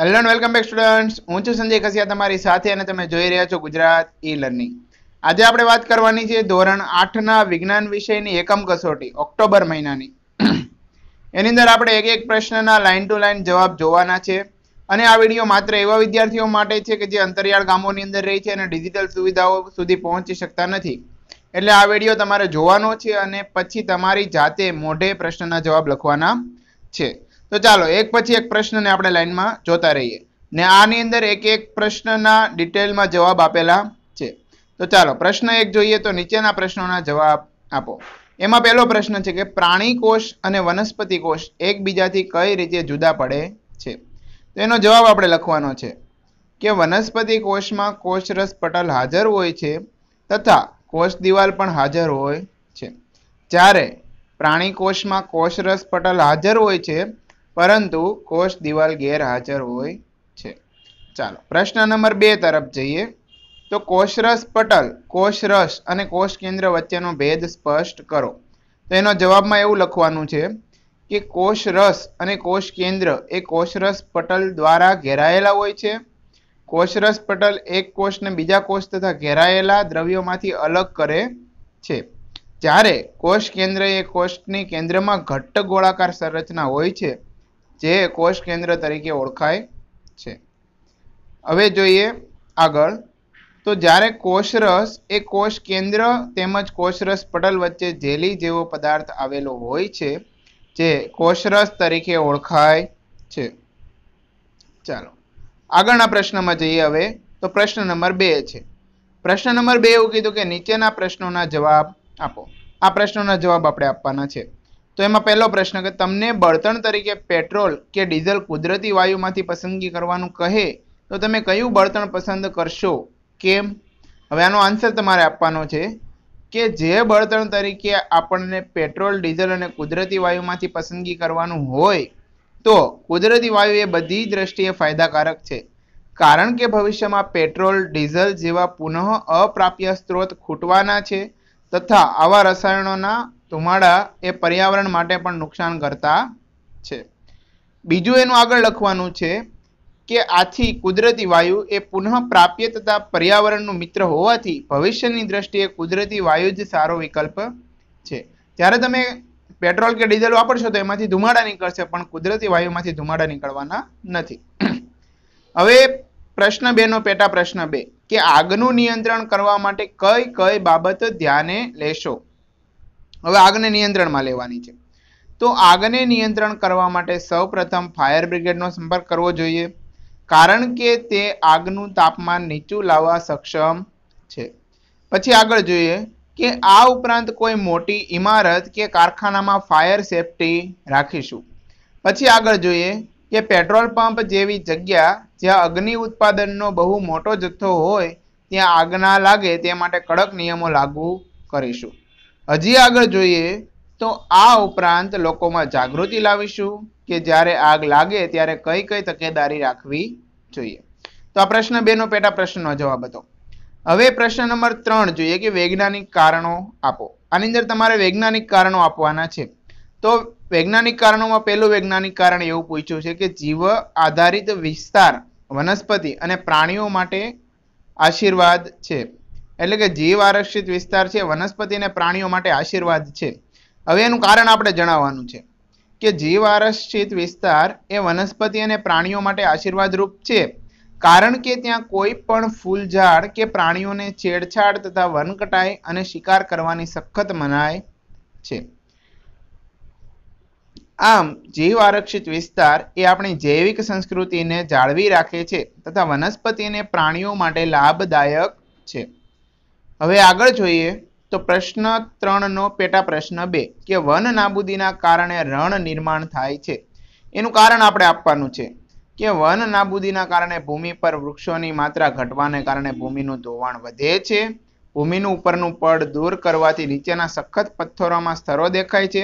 hello welcome back students હું છું સંજય કસિયા તમારી સાથે અને તમે જોઈ રહ્યા છો ગુજરાત ઈ લર્નિંગ આજે આપણે વાત કરવાની છે ધોરણ આઠના વિજ્ઞાન વિષયની એકમ કસોટી ઓક્ટોબર મહિનાની એની અંદર આપણે એક એક પ્રશ્નના લાઇન ટુ લાઇન જવાબ જોવાના છે અને આ વિડીયો માત્ર એવા વિદ્યાર્થીઓ માટે છે કે જે અંતરિયાળ ગામોની અંદર રહી છે અને ડિજિટલ સુવિધાઓ સુધી પહોંચી શકતા નથી એટલે આ વિડીયો તમારે જોવાનો છે અને પછી તમારી જાતે મોઢે પ્રશ્નના જવાબ લખવાના છે તો ચાલો એક પછી એક પ્રશ્નને આપણે લાઇનમાં જોતા રહીએ ને આની અંદર એક એક પ્રશ્નના ડિટેલમાં જવાબ આપેલા છે તો ચાલો પ્રશ્ન એક જોઈએ તો નીચેના પ્રશ્નોના જવાબ આપો એમાં પહેલો પ્રશ્ન છે કે પ્રાણી કોષ અને વનસ્પતિ કોષ એકબીજાથી કઈ રીતે જુદા પડે છે તો એનો જવાબ આપણે લખવાનો છે કે વનસ્પતિ કોષમાં કોષરસ પટલ હાજર હોય છે તથા કોષ દિવાલ પણ હાજર હોય છે જ્યારે પ્રાણી કોષમાં કોષરસ પટલ હાજર હોય છે પરંતુ કોષ દિવાલ ગેરહાજર હોય છે ચાલો પ્રશ્ન નંબર બે તરફ જઈએ તો કોષરસ પટલ કોષરસ અને કોષ કેન્દ્ર વચ્ચેનો ભેદ સ્પષ્ટ કરો તો એનો જવાબમાં એવું લખવાનું છે કે કોષરસ અને કોષ કેન્દ્ર એ કોષરસ પટલ દ્વારા ઘેરાયેલા હોય છે કોષરસ પટલ એક કોષને બીજા કોષ તથા ઘેરાયેલા દ્રવ્યોમાંથી અલગ કરે છે જ્યારે કોષ કેન્દ્ર એ કોષની કેન્દ્રમાં ઘટ્ટ ગોળાકાર સંરચના હોય છે જે કોષ કેન્દ્ર તરીકે ઓળખાય છે હવે જોઈએ આગળ તો જ્યારે કોષરસ એ કોષ કેન્દ્ર તેમજ કોષરસ પટલ વચ્ચે જેલી જેવો પદાર્થ આવેલો હોય છે જે કોષરસ તરીકે ઓળખાય છે ચાલો આગળના પ્રશ્નમાં જઈએ હવે તો પ્રશ્ન નંબર બે છે પ્રશ્ન નંબર બે એવું કીધું કે નીચેના પ્રશ્નોના જવાબ આપો આ પ્રશ્નોના જવાબ આપણે આપવાના છે તો એમાં પહેલો પ્રશ્ન કે તમને બળતણ તરીકે પેટ્રોલ કે ડીઝલ કુદરતી વાયુમાંથી પસંદગી કરવાનું કહે તો તમે કયું બળતણ પસંદ કરશો કેમ હવે આનો આન્સર તમારે આપવાનો છે કે જે બળતણ તરીકે આપણને પેટ્રોલ ડીઝલ અને કુદરતી વાયુમાંથી પસંદગી કરવાનું હોય તો કુદરતી વાયુ એ બધી દ્રષ્ટિએ ફાયદાકારક છે કારણ કે ભવિષ્યમાં પેટ્રોલ ડીઝલ જેવા પુનઃ અપ્રાપ્ય સ્ત્રોત ખૂટવાના છે તથા આવા રસાયણોના ધુમાડા એ પર્યાવરણ માટે પણ નુકસાન કરતા છે બીજું એનું આગળ લખવાનું છે કે આથી કુદરતી વાયુ એ પુનઃ પ્રાપ્ય તથા પર્યાવરણનું મિત્ર હોવાથી ભવિષ્યની દ્રષ્ટિએ કુદરતી વાયુ જ સારો વિકલ્પ છે જ્યારે તમે પેટ્રોલ કે ડીઝલ વાપરશો તો એમાંથી ધુમાડા નીકળશે પણ કુદરતી વાયુમાંથી ધુમાડા નીકળવાના નથી હવે પ્રશ્ન બેનો પેટા પ્રશ્ન બે કે આગનું નિયંત્રણ કરવા માટે કઈ કઈ બાબત ધ્યાને લેશો હવે આગને નિયંત્રણમાં લેવાની છે તો આગને નિયંત્રણ કરવા માટે સૌપ્રથમ ફાયર બ્રિગેડનો સંપર્ક કરવો જોઈએ કારણ કે તે આગનું તાપમાન નીચું લાવવા સક્ષમ છે પછી આગળ જોઈએ કે આ ઉપરાંત કોઈ મોટી ઇમારત કે કારખાનામાં ફાયર સેફટી રાખીશું પછી આગળ જોઈએ કે પેટ્રોલ પંપ જેવી જગ્યા જ્યાં અગ્નિ ઉત્પાદનનો બહુ મોટો જથ્થો હોય ત્યાં આગ ના લાગે તે માટે કડક નિયમો લાગુ કરીશું હજી આગળ જોઈએ તો આ ઉપરાંત લોકોમાં જાગૃતિ લાવીશું કે જ્યારે આગ લાગે ત્યારે કઈ કઈ તકેદારી રાખવી જોઈએ તો આ પ્રશ્ન બેનો પેટા પ્રશ્નનો જવાબ હતો હવે પ્રશ્ન નંબર ત્રણ જોઈએ કે વૈજ્ઞાનિક કારણો આપો આની અંદર તમારે વૈજ્ઞાનિક કારણો આપવાના છે તો વૈજ્ઞાનિક કારણોમાં પહેલું વૈજ્ઞાનિક કારણ એવું પૂછ્યું છે કે જીવ આધારિત વિસ્તાર વનસ્પતિ અને પ્રાણીઓ માટે આશીર્વાદ છે એટલે કે જીવ આરક્ષિત વિસ્તાર છે વનસ્પતિ અને પ્રાણીઓ માટે આશીર્વાદ છે હવે એનું કારણ આપણે જણાવવાનું છે કે જીવ આરક્ષિત વિસ્તાર એ વનસ્પતિ અને પ્રાણીઓ માટે આશીર્વાદરૂપ છે કારણ કે ત્યાં કોઈ પણ ફૂલઝાડ કે પ્રાણીઓને છેડછાડ તથા વનકટાઈ અને શિકાર કરવાની સખત મનાય છે આમ જીવ આરક્ષિત વિસ્તાર એ આપણી જૈવિક સંસ્કૃતિને જાળવી રાખે છે તથા વનસ્પતિ અને પ્રાણીઓ માટે લાભદાયક છે હવે આગળ જોઈએ તો પ્રશ્ન ત્રણનો પેટા પ્રશ્ન બે કે વન નાબૂદીના કારણે રણ નિર્માણ થાય છે એનું કારણ આપણે આપવાનું છે કે વન નાબૂદીના કારણે ભૂમિ પર વૃક્ષોની માત્રા ઘટવાને કારણે ભૂમિનું ધોવાણ વધે છે ભૂમિનું ઉપરનું પડ દૂર કરવાથી નીચેના સખત પથ્થરોમાં સ્થળો દેખાય છે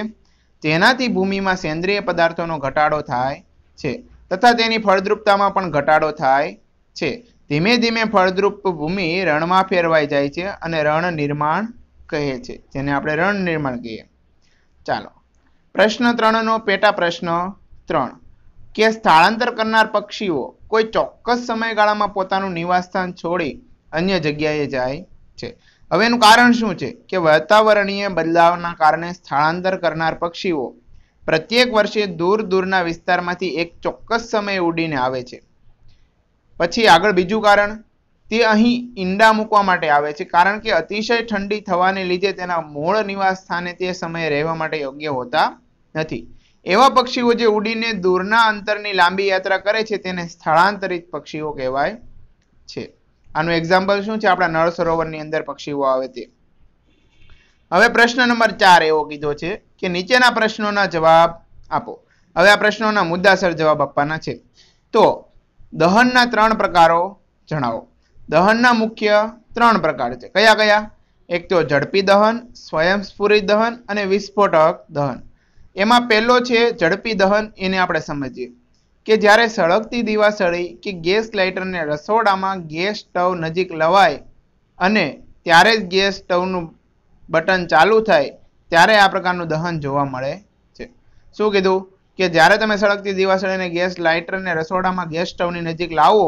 તેનાથી ભૂમિમાં સેન્દ્રિય પદાર્થોનો ઘટાડો થાય છે તથા તેની ફળદ્રુપતામાં પણ ઘટાડો થાય છે ધીમે ધીમે ફળદ્રુપ ભૂમિ રણમાં ફેરવાઈ જાય છે અને રણ નિર્માણ કહે છે જેને આપણે રણ નિર્માણ કહીએ ચાલો પ્રશ્ન ત્રણનો પેટા પ્રશ્ન ત્રણ કે સ્થળાંતર કરનાર પક્ષીઓ કોઈ ચોક્કસ સમયગાળામાં પોતાનું નિવાસસ્થાન છોડી અન્ય જગ્યાએ જાય છે હવે એનું કારણ શું છે કે વાતાવરણીય બદલાવના કારણે સ્થળાંતર કરનાર પક્ષીઓ પ્રત્યેક વર્ષે દૂર દૂરના વિસ્તારમાંથી એક ચોક્કસ સમયે ઉડીને આવે છે પછી આગળ બીજું કારણ તે અહીં ઈંડા મૂકવા માટે આવે છે કારણ કે અતિશય ઠંડી થવાને લીધે તેના મૂળ નિવાસ સ્થાને તે સમયે રહેવા માટે યોગ્ય હોતા નથી એવા પક્ષીઓ જે ઉડીને દૂરના અંતરની લાંબી યાત્રા કરે છે તેને સ્થળાંતરિત પક્ષીઓ કહેવાય છે આનું એક્ઝામ્પલ શું છે આપણા નળ સરોવરની અંદર પક્ષીઓ આવે તે હવે પ્રશ્ન નંબર ચાર એવો કીધો છે કે નીચેના પ્રશ્નોના જવાબ આપો હવે આ પ્રશ્નોના મુદ્દાસર જવાબ આપવાના છે તો દહનના ત્રણ પ્રકારો જણાવો દહનના મુખ્ય ત્રણ પ્રકાર છે કયા કયા એક તો ઝડપી દહન સ્વયંસ્ફુરિત દહન અને વિસ્ફોટક દહન એમાં પહેલો છે ઝડપી દહન એને આપણે સમજીએ કે જ્યારે સળગતી દીવાસળી કે ગેસ લાઇટરને રસોડામાં ગેસ સ્ટવ નજીક લવાય અને ત્યારે જ ગેસ સ્ટવનું બટન ચાલુ થાય ત્યારે આ પ્રકારનું દહન જોવા મળે છે શું કીધું કે જ્યારે તમે સળગતી દીવાસળીને ગેસ લાઇટરને રસોડામાં ગેસ સ્ટવની નજીક લાવો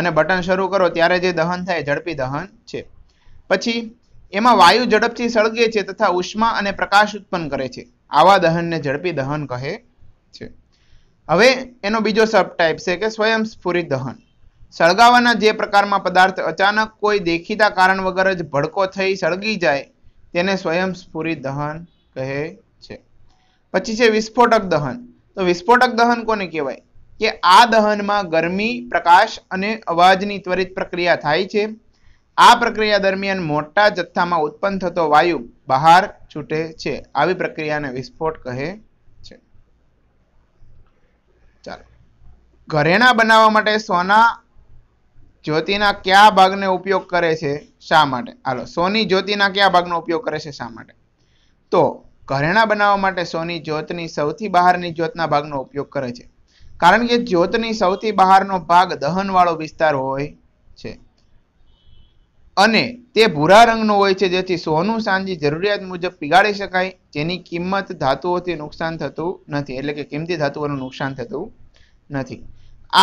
અને બટન શરૂ કરો ત્યારે જે દહન થાય ઝડપી દહન છે પછી એમાં વાયુ ઝડપથી સળગે છે તથા ઉષ્મા અને પ્રકાશ ઉત્પન્ન કરે છે આવા દહનને ઝડપી દહન કહે છે હવે એનો બીજો સબ ટાઈપ છે કે સ્વયંસ્ફુરિત દહન સળગાવાના જે પ્રકારમાં પદાર્થ અચાનક કોઈ દેખીતા કારણ વગર જ ભડકો થઈ સળગી જાય તેને સ્વયંસ્ફુરિત દહન કહે છે પછી છે વિસ્ફોટક દહન તો વિસ્ફોટક દહન કોને કહેવાય કે આ દહનમાં ગરમી પ્રકાશ અને અવાજની ત્વરિત પ્રક્રિયા થાય છે આ પ્રક્રિયા દરમિયાન મોટા જથ્થામાં ઉત્પન્ન થતો વાયુ બહાર છૂટે છે આવી પ્રક્રિયાને વિસ્ફોટ કહે છે ચાલો ઘરેણા બનાવવા માટે સોના જ્યોતિના કયા ભાગનો ઉપયોગ કરે છે શા માટે હાલો સોની જ્યોતિના કયા ભાગનો ઉપયોગ કરે છે શા માટે તો ઘરેણા બનાવવા માટે સોની જ્યોતની સૌથી બહારની જ્યોતના ભાગનો ઉપયોગ કરે છે કારણ કે જ્યોતની સૌથી બહારનો ભાગ દહનવાળો વિસ્તાર હોય છે અને તે ભૂરા રંગનો હોય છે જેથી સોનું સાંજી જરૂરિયાત મુજબ પીગાળી શકાય જેની કિંમત ધાતુઓથી નુકસાન થતું નથી એટલે કે કિંમતી ધાતુઓનું નુકસાન થતું નથી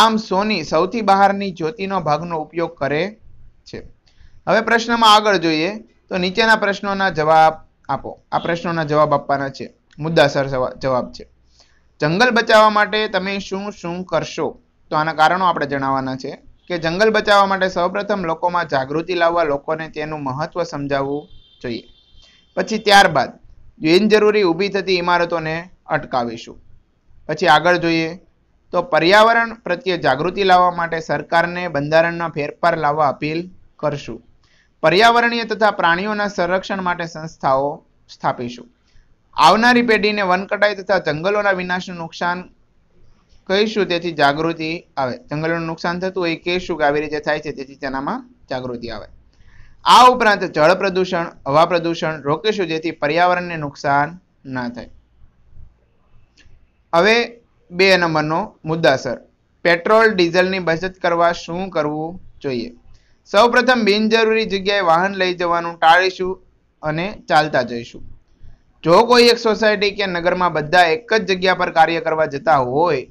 આમ સોની સૌથી બહારની જ્યોતિનો ભાગનો ઉપયોગ કરે છે હવે પ્રશ્નમાં આગળ જોઈએ તો નીચેના પ્રશ્નોના જવાબ આપો આ પ્રશ્નોના જવાબ આપવાના છે મુદ્દાસર જવાબ છે જંગલ બચાવવા માટે તમે શું શું કરશો તો આના કારણો આપણે જણાવવાના છે કે જંગલ બચાવવા માટે સૌપ્રથમ લોકોમાં જાગૃતિ લાવવા લોકોને તેનું મહત્વ સમજાવવું જોઈએ પછી ત્યારબાદ બિનજરૂરી ઊભી થતી ઇમારતોને અટકાવીશું પછી આગળ જોઈએ તો પર્યાવરણ પ્રત્યે જાગૃતિ લાવવા માટે સરકારને બંધારણમાં ફેરફાર લાવવા અપીલ કરશું પર્યાવરણીય તથા પ્રાણીઓના સંરક્ષણ માટે સંસ્થાઓ સ્થાપીશું આવનારી પેઢીને વન કટાઈ તથા જંગલોના વિનાશનું નુકસાન કહીશું તેથી જાગૃતિ આવે જંગલોનું નુકસાન થતું હોય કહીશું કે આવી રીતે થાય છે તેથી તેનામાં જાગૃતિ આવે આ ઉપરાંત જળ પ્રદૂષણ હવા પ્રદૂષણ રોકીશું જેથી પર્યાવરણને નુકસાન ના થાય હવે બે નંબરનો મુદ્દાસર પેટ્રોલ ડીઝલની બચત કરવા શું કરવું જોઈએ સૌપ્રથમ બિનજરૂરી જગ્યાએ વાહન લઈ જવાનું ટાળીશું અને ચાલતા જઈશું જો કોઈ એક સોસાયટી કે નગરમાં બધા એક જ જગ્યા પર કાર્ય કરવા જતા હોય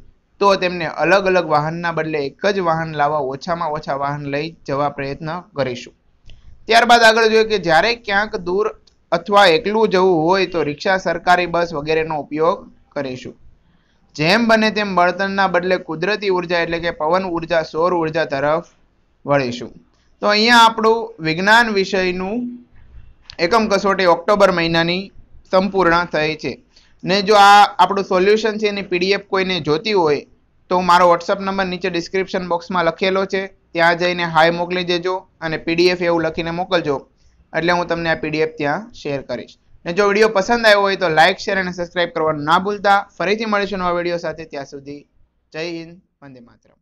તો તેમને અલગ અલગ વાહનના બદલે એક જ વાહન લાવવા ઓછામાં ઓછા વાહન લઈ જવા પ્રયત્ન કરીશું ત્યારબાદ આગળ જોઈએ કે જ્યારે ક્યાંક દૂર અથવા એકલું જવું હોય તો રિક્ષા સરકારી બસ વગેરેનો ઉપયોગ કરીશું જેમ બને તેમ બળતણના બદલે કુદરતી ઉર્જા એટલે કે પવન ઉર્જા સૌર ઉર્જા તરફ વળીશું તો અહીંયા આપણું વિજ્ઞાન વિષયનું એકમ કસોટી ઓક્ટોબર મહિનાની સંપૂર્ણ થઈ છે ને જો આ આપણું સોલ્યુશન છે એની પીડીએફ કોઈને જોતી હોય તો મારો વોટ્સઅપ નંબર નીચે ડિસ્ક્રિપ્શન બોક્સમાં લખેલો છે ત્યાં જઈને હાય મોકલી દેજો અને પીડીએફ એવું લખીને મોકલજો એટલે હું તમને આ પીડીએફ ત્યાં શેર કરીશ ને જો વિડીયો પસંદ આવ્યો હોય તો લાઇક શેર અને સબસ્ક્રાઇબ કરવાનું ના ભૂલતા ફરીથી મળીશું નવા વિડીયો સાથે ત્યાં સુધી જય હિન્દ વંદે માતરમ